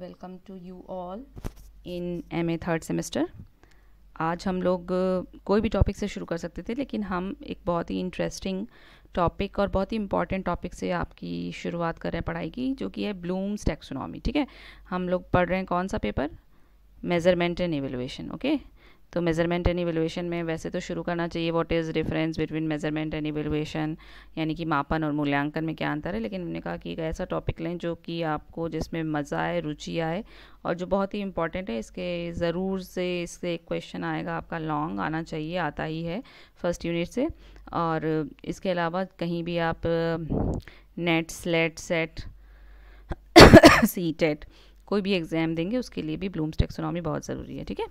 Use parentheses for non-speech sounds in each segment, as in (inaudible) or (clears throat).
Welcome to you all in M A third semester आज हम लोग कोई भी टॉपिक से शुरू कर सकते थे लेकिन हम एक बहुत ही इंटरेस्टिंग टॉपिक और बहुत ही इंपॉर्टेंट टॉपिक से आपकी शुरुआत कर रहे हैं पढ़ाई की जो कि है ब्लूम्स टेक्सोनॉमी ठीक है हम लोग पढ़ रहे हैं कौन सा paper measurement and evaluation okay तो मेज़रमेंट एंड इवेलुएशन में वैसे तो शुरू करना चाहिए what is difference between measurement and evaluation यानी कि मापन और मूल्यांकन में क्या अंतर है लेकिन हमने कहा कि एक ऐसा टॉपिक लें जो कि आपको जिसमें मज़ा आए रुचि आए और जो बहुत ही इंपॉर्टेंट है इसके ज़रूर से इससे एक क्वेश्चन आएगा आपका लॉन्ग आना चाहिए आता ही है फर्स्ट यूनिट से और इसके अलावा कहीं भी आप NET SLET SET CTET कोई भी एग्ज़ाम देंगे उसके लिए भी ब्लूम्स टेक्सोनॉमी बहुत ज़रूरी है ठीक है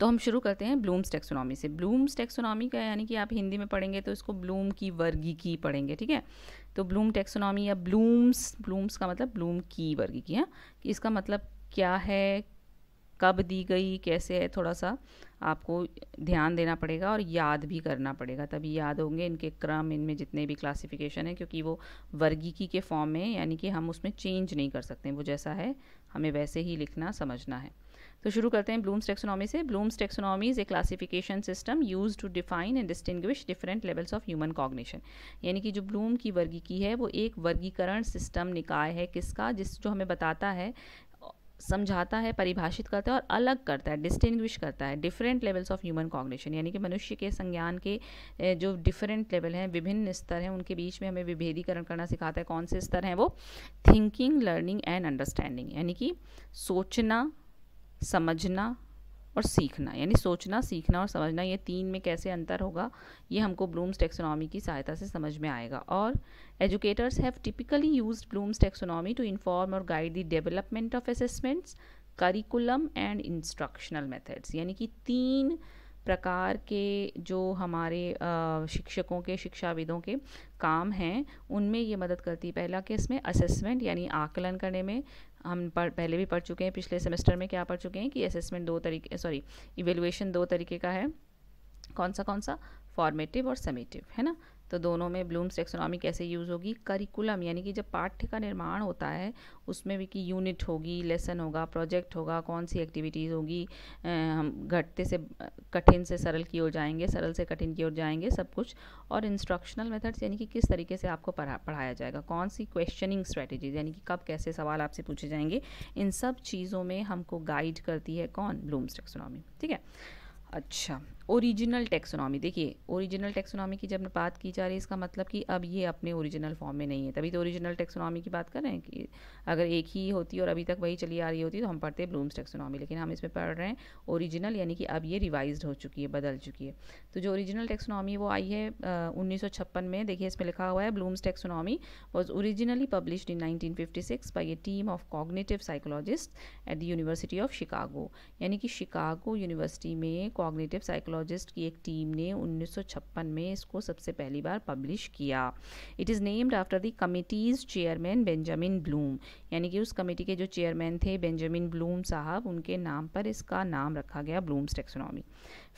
तो हम शुरू करते हैं ब्लूम्स टेक्सोनॉमी से ब्लूम्स टेक्सोनॉमी का यानी कि आप हिंदी में पढ़ेंगे तो इसको ब्लूम की वर्गी की पढ़ेंगे ठीक है तो ब्लूम टेक्सोनॉमी या ब्लूम्स ब्लूम्स का मतलब ब्लूम की वर्गी की है इसका मतलब क्या है कब दी गई कैसे है थोड़ा सा आपको ध्यान देना पड़ेगा और याद भी करना पड़ेगा तभी याद होंगे इनके क्रम इनमें जितने भी क्लासिफिकेशन है क्योंकि वो वर्गीकी के फॉर्म में यानी कि हम उसमें चेंज नहीं कर सकते वो जैसा है हमें वैसे ही लिखना समझना है तो शुरू करते हैं ब्लूम्स टेक्सोनॉमी से Bloom's taxonomy is a classification system use to define and distinguish different levels of human cognition यानी कि जो ब्लूम की वर्गीकी है वो एक वर्गीकरण सिस्टम निकाय है किसका जिस जो हमें बताता है समझाता है परिभाषित करता है और अलग करता है डिस्टिंग्विश करता है different levels of human cognition यानी कि मनुष्य के संज्ञान के जो डिफरेंट लेवल हैं विभिन्न स्तर हैं उनके बीच में हमें विभेदीकरण करना सिखाता है कौन से स्तर हैं वो थिंकिंग लर्निंग एंड अंडरस्टैंडिंग यानी कि सोचना समझना और सीखना यानी सोचना सीखना और समझना ये तीन में कैसे अंतर होगा ये हमको ब्लूम्स टेक्सोनॉमी की सहायता से समझ में आएगा और educators have typically use Bloom's taxonomy to inform और guide the development of assessments curriculum and instructional methods यानी कि तीन प्रकार के जो हमारे शिक्षकों के शिक्षाविदों के काम हैं उनमें ये मदद करती है पहला कि इसमें असेसमेंट यानी आकलन करने में हम पढ़ पहले भी पढ़ चुके हैं पिछले सेमेस्टर में क्या पढ़ चुके हैं कि असेसमेंट दो तरीके सॉरी इवेलुएशन दो तरीके का है कौन सा कौन सा फॉर्मेटिव और समेटिव है ना तो दोनों में ब्लूम्स टेक्सोनॉमी कैसे यूज़ होगी करिकुलम यानी कि जब पाठ्य का निर्माण होता है उसमें भी कि यूनिट होगी लेसन होगा प्रोजेक्ट होगा कौन सी एक्टिविटीज़ होगी हम घटते से कठिन से सरल की ओर जाएंगे सरल से कठिन की ओर जाएंगे सब कुछ और इंस्ट्रक्शनल मेथड्स यानी कि किस तरीके से आपको पढ़ा पढ़ाया जाएगा कौन सी क्वेश्चनिंग स्ट्रैटेजीज यानी कि कब कैसे सवाल आपसे पूछे जाएंगे इन सब चीज़ों में हमको गाइड करती है कौन ब्लूम्स टेक्सोनॉमी ठीक है अच्छा ओरिजिनल टेक्सोनॉमी देखिए ओरिजिनल टेक्सोनॉमी की जब बात की जा रही है इसका मतलब कि अब ये अपने ओरिजिनल फॉर्म में नहीं है तभी तो ओरिजिनल टेक्सोनॉमी की बात कर रहे हैं कि अगर एक ही होती और अभी तक वही चली आ रही होती तो हम पढ़ते हैं ब्लूम्स टेक्सोनॉमी लेकिन हम इसमें पढ़ रहे हैं ओरिजिनल यानी कि अब ये रिवाइज हो चुकी है बदल चुकी है तो जो ओरिजिनल टेक्सोनॉमी वो आई है उन्नीस में देखिए इसमें लिखा हुआ है Bloom's taxonomy was originally publish in nineteen fifty six by a team of cognitive psychologist at the university of Chicago यानी कि शिकागो यूनिवर्सिटी में कॉग्नेटिव साइकोलॉजी इंसेफेलोलॉजिस्ट की एक टीम ने 1956 में इसको सबसे पहली बार पब्लिश किया it is named after the committee's chairman Benjamin Bloom यानी कि उस कमेटी के जो चेयरमैन थे बेंजामिन ब्लूम साहब उनके नाम पर इसका नाम रखा गया ब्लूम्स टेक्सोनॉमी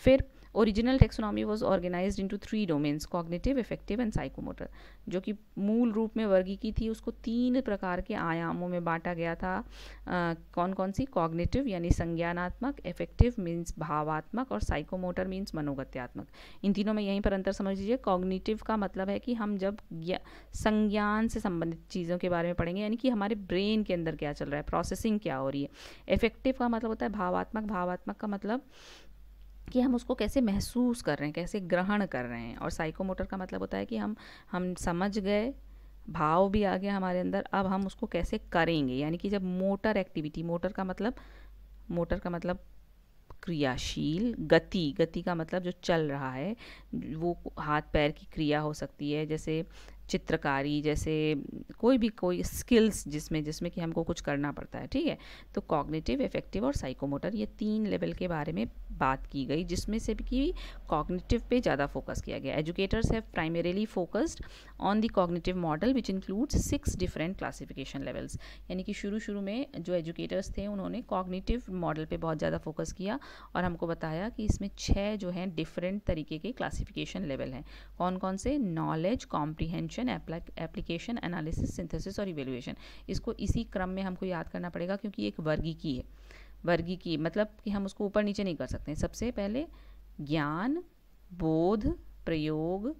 फिर original taxonomy organize organized to three domains cognitive affective and psychomotor जो कि मूल रूप में वर्गी की थी उसको तीन प्रकार के आयामों में बांटा गया था आ, कौन कौन सी कॉग्नेटिव यानी संज्ञानात्मक इफेक्टिव मीन्स भावात्मक और साइकोमोटर मीन्स मनोगत्यात्मक इन तीनों में यहीं पर अंतर समझ लीजिए कॉग्नेटिव का मतलब है कि हम जब संज्ञान से संबंधित चीज़ों के बारे में पढ़ेंगे यानी कि हमारे ब्रेन के अंदर क्या चल रहा है प्रोसेसिंग क्या हो रही है इफेक्टिव का मतलब होता है भावात्मक भावात्मक का मतलब कि हम उसको कैसे महसूस कर रहे हैं कैसे ग्रहण कर रहे हैं और साइकोमोटर का मतलब होता है कि हम हम समझ गए भाव भी आ गया हमारे अंदर अब हम उसको कैसे करेंगे यानी कि जब मोटर एक्टिविटी मोटर का मतलब मोटर का मतलब क्रियाशील गति गति का मतलब जो चल रहा है वो हाथ पैर की क्रिया हो सकती है जैसे चित्रकारी जैसे कोई भी कोई स्किल्स जिसमें जिसमें कि हमको कुछ करना पड़ता है ठीक है तो कॉग्निटिव इफेक्टिव और साइकोमोटर ये तीन लेवल के बारे में बात की गई जिसमें से कि कॉग्निटिव पे ज़्यादा फोकस किया गया educators have primarily focused on the cognitive model which includes six different classification levels यानी कि शुरू शुरू में जो एजुकेटर्स थे उन्होंने कॉग्निटिव मॉडल पर बहुत ज़्यादा फोकस किया और हमको बताया कि इसमें छः जो हैं डिफरेंट तरीके के क्लासिफिकेशन लेवल हैं कौन कौन से knowledge comprehension explanation application analysis synthesis और इवेल्युएशन इसको इसी क्रम में हमको याद करना पड़ेगा क्योंकि एक वर्गी की है वर्गी की मतलब कि हम उसको ऊपर नीचे नहीं कर सकते सबसे पहले ज्ञान बोध प्रयोग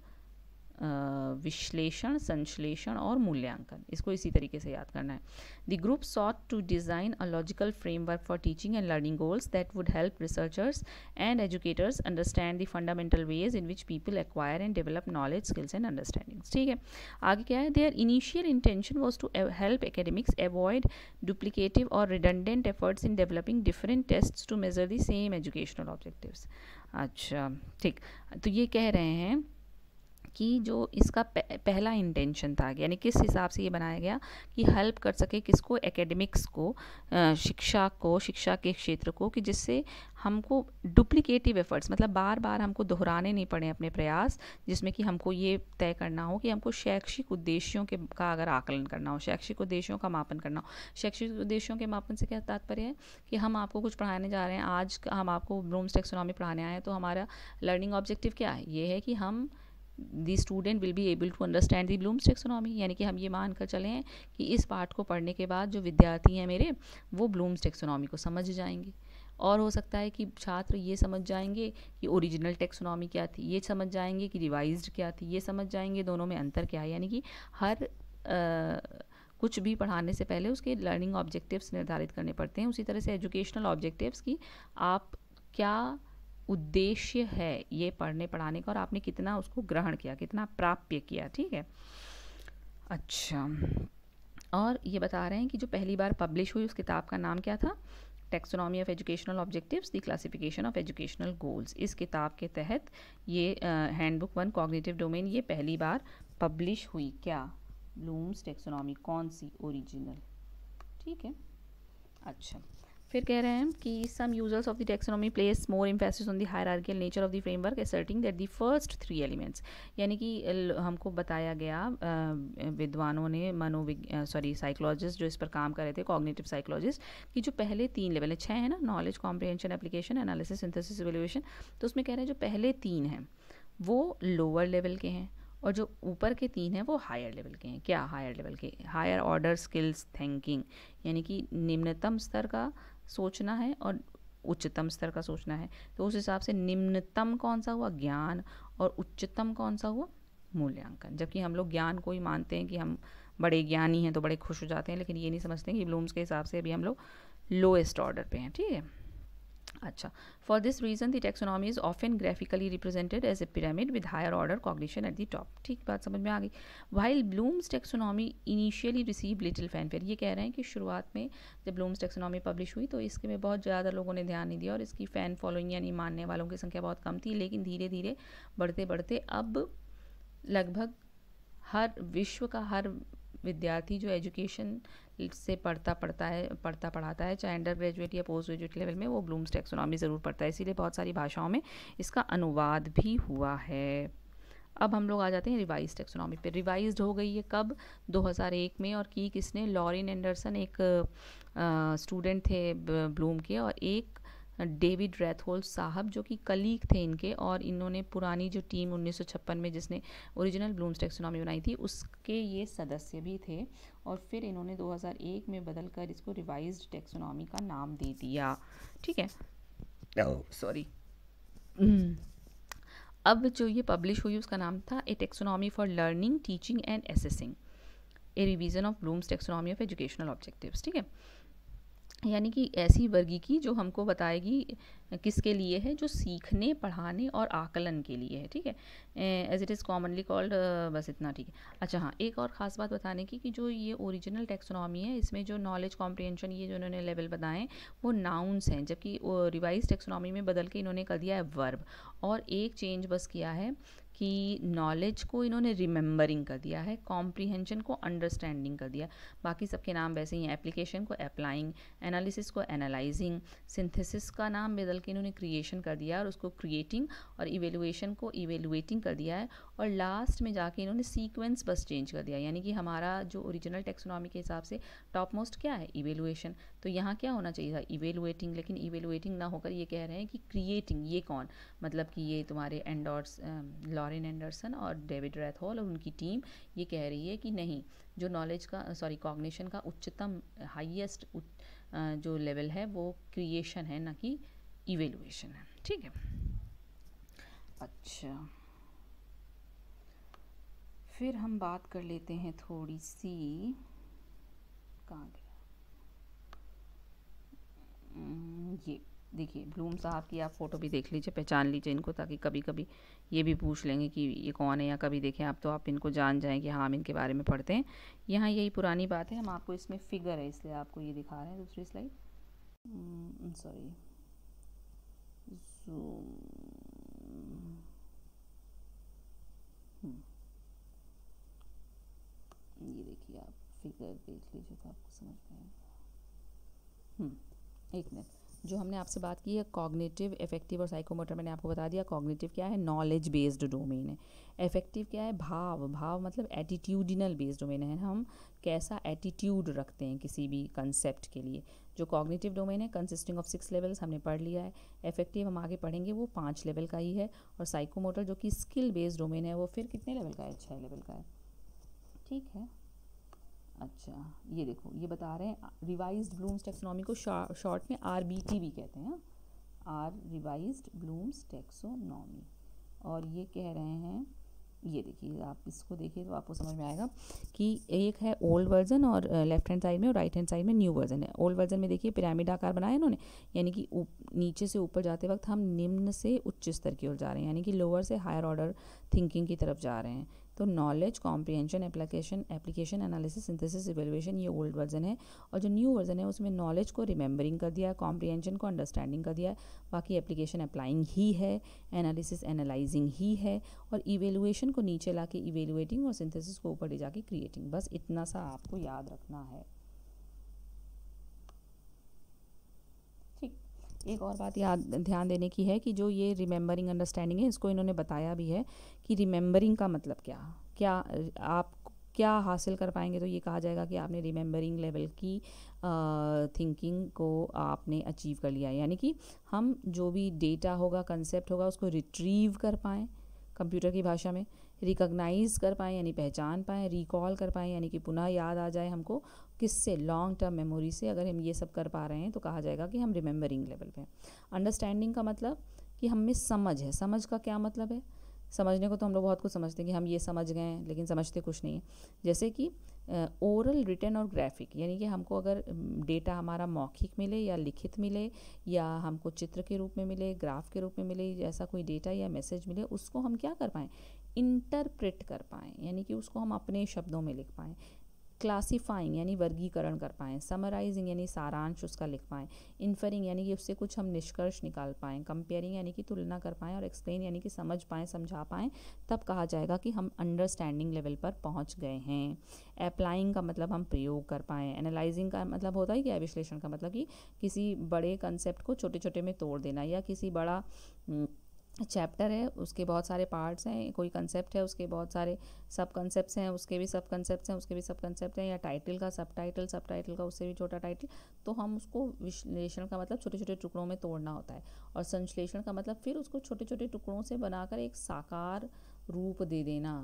विश्लेषण संश्लेषण और मूल्यांकन इसको इसी तरीके से याद करना है the group sought to design a logical framework for teaching and learning goals that would help researchers and educators understand the fundamental ways in which people acquire and develop knowledge skills and understandings ठीक है आगे क्या है their initial intention was to help academics avoid duplicative और redundant efforts in developing different test to measure the same educational objective अच्छा ठीक तो ये कह रहे हैं कि जो इसका पहला इंटेंशन था यानी किस हिसाब से ये बनाया गया कि हेल्प कर सके किसको एकेडमिक्स को शिक्षा को शिक्षा के क्षेत्र को कि जिससे हमको डुप्लिकेटिव एफर्ट्स मतलब बार बार हमको दोहराने नहीं पड़े अपने प्रयास जिसमें कि हमको ये तय करना हो कि हमको शैक्षिक उद्देश्यों के का अगर आकलन करना हो शैक्षिक उद्देश्यों का मापन करना हो शैक्षिक उद्देश्यों के मापन से क्या तात्पर्य है कि हम आपको कुछ पढ़ाने जा रहे हैं आज हम आपको ब्रूम्स टेक्सोनॉमी पढ़ाने आए हैं तो हमारा लर्निंग ऑब्जेक्टिव क्या है ये है कि हम the student will be able to understand the Bloom's taxonomy यानी कि हम ये मान कर चले हैं कि इस पार्ट को पढ़ने के बाद जो विद्यार्थी हैं मेरे वो ब्लूम्स टेक्सोनॉमी को समझ जाएंगे और हो सकता है कि छात्र ये समझ जाएंगे कि ओरिजिनल टेक्सोनॉमी क्या थी ये समझ जाएंगे कि रिवाइज्ड क्या थी ये समझ जाएंगे दोनों में अंतर क्या है यानी कि हर आ, कुछ भी पढ़ाने से पहले उसके लर्निंग ऑब्जेक्टिव्स निर्धारित करने पड़ते हैं उसी तरह से एजुकेशनल ऑब्जेक्टिव्स की आप क्या उद्देश्य है ये पढ़ने पढ़ाने का और आपने कितना उसको ग्रहण किया कितना प्राप्य किया ठीक है अच्छा और ये बता रहे हैं कि जो पहली बार पब्लिश हुई उस किताब का नाम क्या था taxonomy of educational objectives the classification of educational goals इस किताब के तहत ये हैंडबुक वन कॉग्निटिव डोमेन ये पहली बार पब्लिश हुई क्या ब्लूम्स टेक्सोनॉमी कौन सी ओरिजिनल ठीक है अच्छा फिर कह रहे हैं कि some users of the taxonomy place more emphasis on the hierarchical nature of the framework asserting that the first three elements यानी कि हमको बताया गया विद्वानों ने मनोवि सॉरी साइकोलॉजिस्ट जो इस पर काम कर रहे थे कॉग्नेटिव साइकोलॉजिस्ट कि जो पहले तीन लेवल है छः है ना knowledge comprehension application analysis synthesis evaluation तो उसमें कह रहे हैं जो पहले तीन हैं वो लोअर लेवल के हैं और जो ऊपर के तीन हैं वो हायर लेवल के हैं क्या हायर लेवल के हायर ऑर्डर स्किल्स थिंकिंग यानी कि निम्नतम स्तर का सोचना है और उच्चतम स्तर का सोचना है तो उस हिसाब से निम्नतम कौन सा हुआ ज्ञान और उच्चतम कौन सा हुआ मूल्यांकन जबकि हम लोग ज्ञान को ही मानते हैं कि हम बड़े ज्ञानी हैं तो बड़े खुश हो जाते हैं लेकिन ये नहीं समझते हैं कि ब्लूम्स के हिसाब से अभी हम लोग लोएस्ट ऑर्डर पे हैं ठीक है अच्छा for this reason the taxonomy is often graphically represented as a pyramid with higher order cognition at the top ठीक बात समझ में आ गई while Bloom's taxonomy initially receive little fan fanfare ये कह रहे हैं कि शुरुआत में जब ब्लूम्स टेक्सोनॉमी पब्लिश हुई तो इसके में बहुत ज़्यादा लोगों ने ध्यान नहीं दिया और इसकी फैन फॉलोइंग यानी मानने वालों की संख्या बहुत कम थी लेकिन धीरे धीरे बढ़ते बढ़ते अब लगभग हर विश्व का हर विद्यार्थी जो एजुकेशन से पढ़ता पढ़ता है पढ़ता पढ़ाता है चाहे अंडर ग्रेजुएट या पोस्ट ग्रेजुएट लेवल में वो ब्लूम्स टेक्सोनॉमी ज़रूर पढ़ता है इसीलिए बहुत सारी भाषाओं में इसका अनुवाद भी हुआ है अब हम लोग आ जाते हैं रिवाइज टेक्सोनॉमी पे रिवाइज हो गई है कब 2001 में और की किसने लॉरिन एंडरसन एक स्टूडेंट थे ब्लूम के और एक डेविड रैथहोल साहब जो कि कलीग थे इनके और इन्होंने पुरानी जो टीम उन्नीस में जिसने ओरिजिनल ब्लूम्स टेक्सोनॉमी बनाई थी उसके ये सदस्य भी थे और फिर इन्होंने 2001 में बदलकर इसको रिवाइज टेक्सोनॉमी का नाम दे दिया ठीक है सॉरी अब जो ये पब्लिश हुई उसका नाम था a taxonomy for learning teaching and assessing a revision of Bloom's taxonomy of educational objective ठीक है यानी कि ऐसी वर्गी की जो हमको बताएगी किसके लिए है जो सीखने पढ़ाने और आकलन के लिए है ठीक है as it is commonly called बस इतना ठीक है अच्छा हाँ एक और ख़ास बात बताने की कि जो ये ओरिजिनल टेक्सोनॉमी है इसमें जो नॉलेज कॉम्प्रिहेंशन ये जो इन्होंने लेवल बताएं वो नाउन्स हैं जबकि रिवाइज टेक्सोनॉमी में बदल के इन्होंने कर दिया है वर्ब और एक चेंज बस किया है कि नॉलेज को इन्होंने रिमेंबरिंग कर दिया है कॉम्प्रीहेंशन को अंडरस्टैंडिंग कर दिया बाकी सबके नाम वैसे ही हैं एप्लीकेशन को अप्लाइंग एनालिसिस को एनालाइजिंग सिंथेसिस का नाम बदल के इन्होंने क्रिएशन कर दिया और उसको क्रिएटिंग और इवेलुएशन को इवेलुएटिंग कर दिया है और लास्ट में जाके इन्होंने सीक्वेंस बस चेंज कर दिया यानी कि हमारा जो ओरिजिनल टेक्सोनॉमी के हिसाब से टॉप मोस्ट क्या है इवेलुएशन तो यहाँ क्या होना चाहिए था इवेलुएटिंग लेकिन इवेलुएटिंग ना होकर ये कह रहे हैं कि क्रिएटिंग ये कौन मतलब कि ये तुम्हारे एंडोर्स लॉरेन एंडरसन और डेविड रैथहॉल और उनकी टीम ये कह रही है कि नहीं जो नॉलेज का सॉरी कॉग्निशन का उच्चतम हाइएस्ट उच, uh, जो लेवल है वो क्रिएशन है ना कि इवेलुएशन है ठीक है अच्छा फिर हम बात कर लेते हैं थोड़ी सी कहाँ गया हम्म, ये देखिए ब्लूम साहब की आप फ़ोटो भी देख लीजिए पहचान लीजिए इनको ताकि कभी कभी ये भी पूछ लेंगे कि ये कौन है या कभी देखें आप तो आप इनको जान जाएँ कि हाँ हम इनके बारे में पढ़ते हैं यहाँ यही पुरानी बात है हम आपको इसमें फिगर है इसलिए आपको ये दिखा रहे हैं दूसरी स्लाइड हम्म, सॉरी हम्म। ये देखिए आप फिगर देख लीजिए तो आपको समझ में आएगा एक मिनट जो हमने आपसे बात की है कॉग्नेटिव इफेक्टिव और साइकोमोटर मैंने आपको बता दिया कॉग्नेटिव क्या है नॉलेज बेस्ड डोमेन है इफेक्टिव क्या है भाव भाव मतलब एटीट्यूडिनल बेस्ड डोमेन है हम कैसा एटीट्यूड रखते हैं किसी भी कंसेप्ट के लिए जो कॉग्नेटिव डोमेन है कंसिस्टिंग ऑफ सिक्स लेवल्स हमने पढ़ लिया है इफेक्टिव हम आगे पढ़ेंगे वो पाँच लेवल का ही है और साइकोमोटर जो कि स्किल बेस्ड डोमेन है वो फिर कितने लेवल का है छः लेवल का है ठीक है अच्छा ये देखो ये बता रहे हैं रिवाइज ब्लूम्स टेक्सोनॉमी को शॉर्ट में आर बी टी भी कहते हैं आर रिवाइज ब्लूम्स टेक्सोनॉमी और ये कह रहे हैं ये देखिए आप इसको देखिए तो आपको समझ में आएगा कि एक है ओल्ड वर्जन और लेफ्ट हैंड साइड में और राइट हैंड साइड में न्यू वर्जन है ओल्ड वर्जन में देखिए पिरामिड आकार बनाया इन्होंने यानी कि नीचे से ऊपर जाते वक्त हम निम्न से उच्च स्तर की ओर जा रहे हैं यानी कि लोअर से हायर ऑर्डर थिंकिंग की तरफ जा रहे हैं तो knowledge comprehension application application analysis synthesis evaluation ये ओल्ड वर्जन है और जो न्यू वर्जन है उसमें नॉलेज को रिमेंबरिंग कर दिया है को अंडरस्टैंडिंग कर दिया है बाकी एप्लीकेशन अप्लाइंग ही है एनालिसिस एनालाइजिंग ही है और इवेलुएशन को नीचे ला के इवेलुएटिंग और सिंथेसिस को ऊपर ले जाके क्रिएटिंग बस इतना सा आपको याद रखना है एक और बात याद ध्यान देने की है कि जो ये रिमेंबरिंग अंडरस्टैंडिंग है इसको इन्होंने बताया भी है कि रिमेंबरिंग का मतलब क्या क्या आप क्या हासिल कर पाएंगे तो ये कहा जाएगा कि आपने रिमेंबरिंग लेवल की थिंकिंग को आपने अचीव कर लिया यानी कि हम जो भी डेटा होगा कंसेप्ट होगा उसको रिट्रीव कर पाएँ कंप्यूटर की भाषा में रिकॉग्नाइज कर पाएँ यानी पहचान पाएँ रिकॉल कर पाएँ यानी कि पुनः याद आ जाए हमको किससे लॉन्ग टर्म मेमोरी से अगर हम ये सब कर पा रहे हैं तो कहा जाएगा कि हम रिमेंबरिंग लेवल पे अंडरस्टैंडिंग का मतलब कि हम में समझ है समझ का क्या मतलब है समझने को तो हम लोग बहुत कुछ समझते हैं कि हम ये समझ गए हैं लेकिन समझते कुछ नहीं है जैसे कि ओरल रिटर्न और ग्राफिक यानी कि हमको अगर डेटा हमारा मौखिक मिले या लिखित मिले या हमको चित्र के रूप में मिले ग्राफ के रूप में मिले ऐसा कोई डेटा या मैसेज मिले उसको हम क्या कर पाएँ इंटरप्रेट कर पाएँ यानी कि उसको हम अपने शब्दों में लिख पाएँ क्लासीफाइंग यानी वर्गीकरण कर पाएँ समराइजिंग यानी सारांश उसका लिख पाएँ इन्फरिंग यानी कि उससे कुछ हम निष्कर्ष निकाल पाएँ कंपेयरिंग यानी कि तुलना कर पाएँ और एक्सप्लेन यानी कि समझ पाएँ समझा पाएँ तब कहा जाएगा कि हम अंडरस्टैंडिंग लेवल पर पहुँच गए हैं अप्लाइंग का मतलब हम प्रयोग कर पाएँ एनालाइजिंग का मतलब होता है क्या विश्लेषण का मतलब कि किसी बड़े कंसेप्ट को छोटे छोटे में तोड़ देना या किसी बड़ा हम्म, चैप्टर है उसके बहुत सारे पार्ट्स हैं कोई कंसेप्ट है उसके बहुत सारे सब कंसेप्ट हैं उसके भी सब कंसेप्ट हैं उसके भी सब कंसेप्ट हैं या टाइटल का सब टाइटल सब टाइटल का उससे भी छोटा टाइटल तो हम उसको विश्लेषण का मतलब छोटे छोटे टुकड़ों में तोड़ना होता है और संश्लेषण का मतलब फिर उसको छोटे छोटे टुकड़ों से बनाकर एक साकार रूप दे देना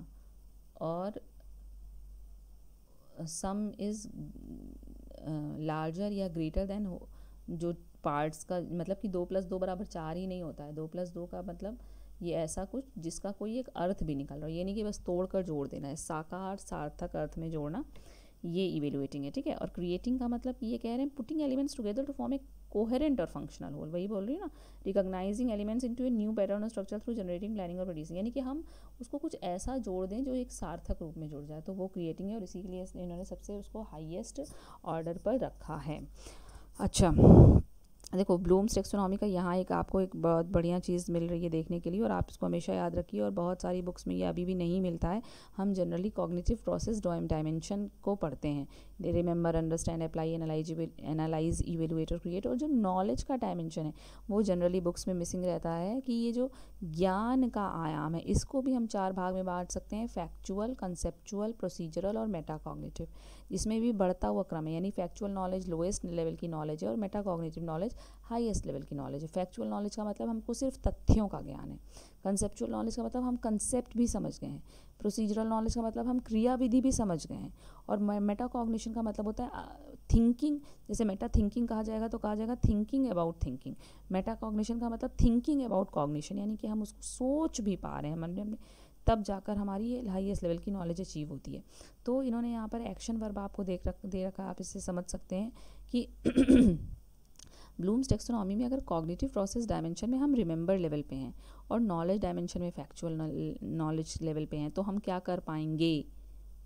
और सम इज़ लार्जर या ग्रेटर देन जो पार्ट्स का मतलब कि दो प्लस दो बराबर चार ही नहीं होता है दो प्लस दो का मतलब ये ऐसा कुछ जिसका कोई एक अर्थ भी निकल रहा है ये नहीं कि बस तोड़ कर जोड़ देना है साकार सार्थक अर्थ में जोड़ना ये इवेलुएटिंग है ठीक है और क्रिएटिंग का मतलब ये कह रहे हैं putting elements together to form a coherent और फंक्शनल होल वही बोल रही है ना recognising elements into a new pattern और स्ट्रक्चर थ्रू जनरेटिंग प्लानिंग और प्रोड्यूसिंग यानी कि हम उसको कुछ ऐसा जोड़ दें जो एक सार्थक रूप में जुड़ जाए तो वो क्रिएटिंग है और इसी के लिए इन्होंने सबसे उसको हाइएस्ट ऑर्डर पर रखा है अच्छा देखो ब्लूम्स टेक्सोनॉमी का यहाँ एक आपको एक बहुत बढ़िया चीज़ मिल रही है देखने के लिए और आप इसको हमेशा याद रखिए और बहुत सारी बुक्स में ये अभी भी नहीं मिलता है हम जनरली कॉग्निटिव प्रोसेस डायमेंशन को पढ़ते हैं remember understand apply analyse analyse evaluator create और जो नॉलेज का डायमेंशन है वो जनरली बुक्स में मिसिंग रहता है कि ये जो ज्ञान का आयाम है इसको भी हम चार भाग में बांट सकते हैं फैक्चुअल कंसेप्चुअल प्रोसीजरल और मेटाकॉग्निटिव इसमें भी बढ़ता हुआ क्रम है यानी फैक्चुअल नॉलेज लोएस्ट लेवल की नॉलेज है और मेटाकॉग्निटिव नॉलेज हाईएस्ट लेवल की नॉलेज है फैक्चुअल नॉलेज का मतलब हमको सिर्फ तथ्यों का ज्ञान है कंसेप्चुअल नॉलेज का मतलब हम कंसेप्ट भी समझ गए हैं प्रोसीजरल नॉलेज का मतलब हम क्रिया विधि भी समझ गए हैं और मेटाकॉग्निशन का मतलब होता है थिंकिंग जैसे मेटा थिंकिंग कहा जाएगा तो कहा जाएगा थिंकिंग अबाउट थिंकिंग मेटाकॉग्निशन का मतलब थिंकिंग अबाउट कॉग्निशन यानी कि हम उसको सोच भी पा रहे हैं मन में तब जाकर हमारी ये हाइएस्ट लेवल की नॉलेज अचीव होती है तो इन्होंने यहाँ पर एक्शन वर्ब आपको देख रख दे रखा आप इससे समझ सकते हैं कि (clears throat) ब्लूम्स टेक्सोनॉमी में अगर कॉग्निटिव प्रोसेस डायमेंशन में हम रिमेंबर लेवल पे हैं और नॉलेज डायमेंशन में फैक्चुअल नॉलेज लेवल पे हैं तो हम क्या कर पाएंगे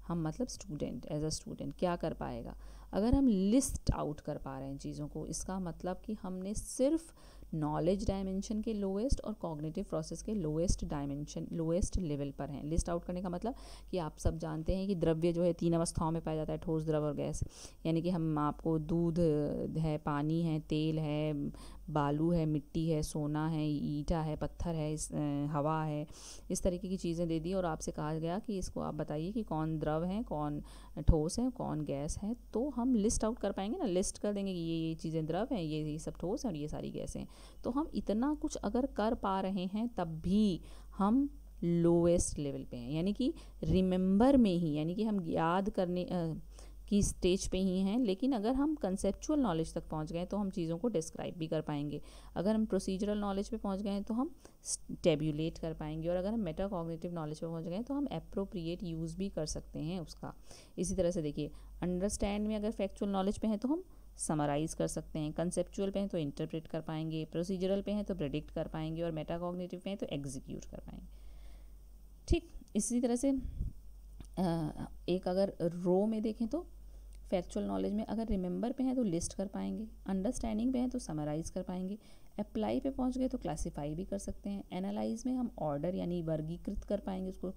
हम मतलब स्टूडेंट एज अ स्टूडेंट क्या कर पाएगा अगर हम लिस्ट आउट कर पा रहे हैं चीज़ों को इसका मतलब कि हमने सिर्फ नॉलेज डायमेंशन के लोएस्ट और कॉग्निटिव प्रोसेस के लोएस्ट डायमेंशन लोएस्ट लेवल पर हैं लिस्ट आउट करने का मतलब कि आप सब जानते हैं कि द्रव्य जो है तीन अवस्थाओं में पाया जाता है ठोस द्रव और गैस यानी कि हम आपको दूध है पानी है तेल है बालू है मिट्टी है सोना है ईटा है पत्थर है इस हवा है इस तरीके की चीज़ें दे दी और आपसे कहा गया कि इसको आप बताइए कि कौन द्रव है कौन ठोस है कौन गैस है तो हम हम लिस्ट आउट कर पाएंगे ना लिस्ट कर देंगे कि ये ये चीज़ें द्रव हैं ये ये सब ठोस हैं और ये सारी गैसें तो हम इतना कुछ अगर कर पा रहे हैं तब भी हम लोएस्ट लेवल पे हैं यानी कि रिमेंबर में ही यानी कि हम याद करने की स्टेज पे ही हैं लेकिन अगर हम कंसेप्चुअल नॉलेज तक पहुंच गए तो हम चीज़ों को डिस्क्राइब भी कर पाएंगे अगर हम प्रोसीजरल नॉलेज पे पहुंच गए तो हम टेब्यूलेट कर पाएंगे और अगर हम मेटाकॉग्नेटिव नॉलेज पे पहुंच गए तो हम अप्रोप्रिएट यूज़ भी कर सकते हैं उसका इसी तरह से देखिए अंडरस्टैंड में अगर फैक्चुअल नॉलेज पे हैं तो हम समराइज़ कर सकते हैं कंसेप्चुअल पे हैं तो इंटरप्रेट कर पाएंगे प्रोसीजरल पे हैं तो प्रेडिक्ट कर पाएंगे और मेटाकॉग्नेटिव पे हैं तो एग्जीक्यूट कर पाएंगे ठीक इसी तरह से एक अगर रो में देखें तो फैक्चुअल नॉलेज में अगर रिमेंबर पे हैं तो लिस्ट कर पाएंगे अंडरस्टैंडिंग पे हैं तो समराइज कर पाएंगे अप्लाई पे पहुंच गए तो क्लासिफाई भी कर सकते हैं एनालाइज में हम ऑर्डर यानी वर्गीकृत कर पाएंगे उसको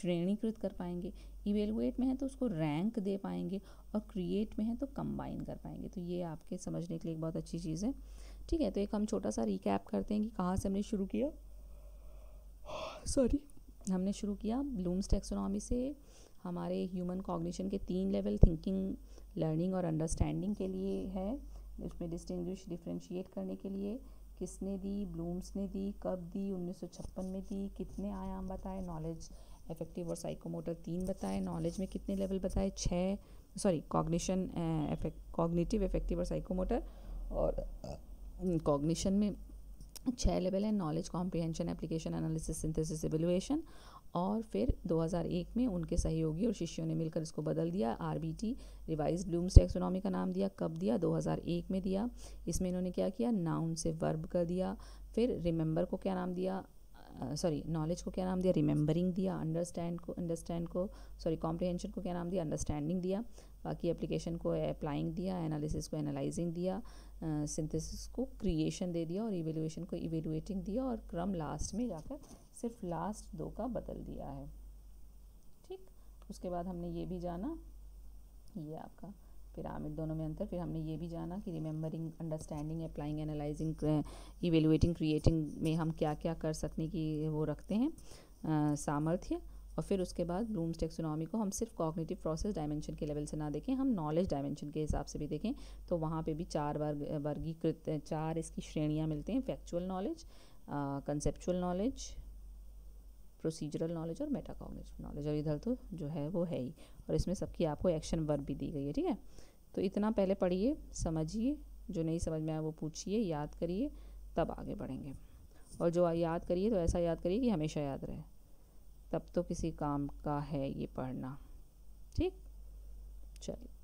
श्रेणीकृत कर पाएंगे इवेलुएट में है तो उसको रैंक दे पाएंगे और क्रिएट में है तो कंबाइन कर पाएंगे तो ये आपके समझने के लिए एक बहुत अच्छी चीज़ है ठीक है तो एक हम छोटा सा रिकैप करते हैं कि कहाँ से हमने शुरू किया सॉरी हमने शुरू किया ब्लूम्स टेक्सोनॉमी से हमारे ह्यूमन कॉग्निशन के तीन लेवल थिंकिंग लर्निंग और अंडरस्टैंडिंग के लिए है उसमें डिस्टिंग्विश डिफ्रेंशिएट करने के लिए किसने दी ब्लूम्स ने दी कब दी 1956 में दी कितने आयाम बताए नॉलेज इफेक्टिव और साइकोमोटर तीन बताए नॉलेज में कितने लेवल बताए छः सॉरी कॉग्निशन कॉग्निटिव इफेक्टिव और साइकोमोटर और कॉग्निशन uh, mm, में छः लेवल है knowledge comprehension application analysis synthesis evaluation और फिर 2001 में उनके सहयोगी और शिष्यों ने मिलकर इसको बदल दिया R B T revise Bloom's taxonomy का नाम दिया कब दिया 2001 में दिया इसमें इन्होंने क्या किया नाउन से वर्ब कर दिया फिर रिमेंबर को क्या नाम दिया सॉरी uh, नॉलेज को क्या नाम दिया रिमेंबरिंग दिया अंडरस्टैंड को अंडरस्टैंड को सॉरी कॉम्प्रिहेंशन को क्या नाम दिया अंडरस्टैंडिंग दिया बाकी एप्लीकेशन को अप्लाइंग दिया एनालिसिस को एनालाइजिंग दिया सिंथेसिस uh, को क्रिएशन दे दिया और इवेलुएशन को इवेलुएटिंग दिया और क्रम लास्ट में जाकर सिर्फ लास्ट दो का बदल दिया है ठीक उसके बाद हमने ये भी जाना ये आपका पिरामिड दोनों में अंतर फिर हमने ये भी जाना कि remembering understanding applying analysing evaluating creating में हम क्या क्या कर सकने की वो रखते हैं सामर्थ्य और फिर उसके बाद ब्लूम्स टेक्सोनॉमी को हम सिर्फ कॉग्निटिव प्रोसेस डायमेंशन के लेवल से ना देखें हम नॉलेज डायमेंशन के हिसाब से भी देखें तो वहाँ पर भी चार वर्ग वर्गीकृत चार इसकी श्रेणियाँ मिलते हैं factual knowledge conceptual knowledge procedural knowledge और मेटाकॉग्निटिव नॉलेज और इधर तो जो है वो है ही और इसमें सबकी आपको एक्शन वर्ब भी दी गई है ठीक है तो इतना पहले पढ़िए समझिए जो नहीं समझ में आया वो पूछिए याद करिए तब आगे बढ़ेंगे और जो याद करिए तो ऐसा याद करिए कि हमेशा याद रहे तब तो किसी काम का है ये पढ़ना ठीक चलिए